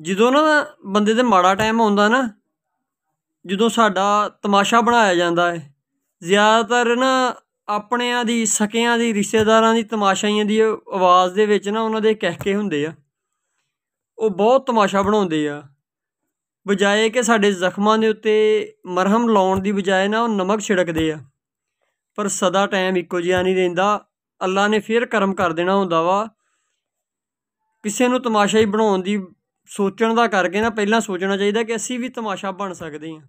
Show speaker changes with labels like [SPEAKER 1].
[SPEAKER 1] ਜਦੋਂ ਨਾ ਬੰਦੇ ਦੇ ਮਾੜਾ ਟਾਈਮ ਆਉਂਦਾ ਨਾ ਜਦੋਂ ਸਾਡਾ ਤਮਾਸ਼ਾ ਬਣਾਇਆ ਜਾਂਦਾ ਹੈ ਜ਼ਿਆਦਾਤਰ ਨਾ ਆਪਣਿਆਂ ਦੀ ਸਕਿਆਂ ਦੀ ਰਿਸ਼ਤੇਦਾਰਾਂ ਦੀ ਤਮਾਸ਼ਾਈਆਂ ਦੀ ਆਵਾਜ਼ ਦੇ ਵਿੱਚ ਨਾ ਉਹਨਾਂ ਦੇ ਕਹਿ ਕੇ ਹੁੰਦੇ ਆ ਉਹ ਬਹੁਤ ਤਮਾਸ਼ਾ ਬਣਾਉਂਦੇ ਆ ਬਜਾਏ ਕਿ ਸਾਡੇ ਜ਼ਖਮਾਂ ਦੇ ਉੱਤੇ ਮਰਹਮ ਲਾਉਣ ਦੀ ਬਜਾਏ ਨਾ ਉਹ ਨਮਕ ਛਿੜਕਦੇ ਆ ਪਰ ਸਦਾ ਟਾਈਮ ਇੱਕੋ ਜਿਹਾ ਨਹੀਂ ਰਹਿੰਦਾ ਅੱਲਾ ਨੇ ਫੇਰ ਕਰਮ ਕਰ ਦੇਣਾ ਹੁੰਦਾ ਵਾ ਕਿਸੇ ਨੂੰ ਤਮਾਸ਼ਾਈ ਬਣਾਉਣ ਦੀ ਸੋਚਣ ਦਾ ਕਰਕੇ ਨਾ ਪਹਿਲਾਂ ਸੋਚਣਾ ਚਾਹੀਦਾ ਕਿ ਅਸੀਂ ਵੀ ਤਮਾਸ਼ਾ ਬਣ ਸਕਦੇ ਹਾਂ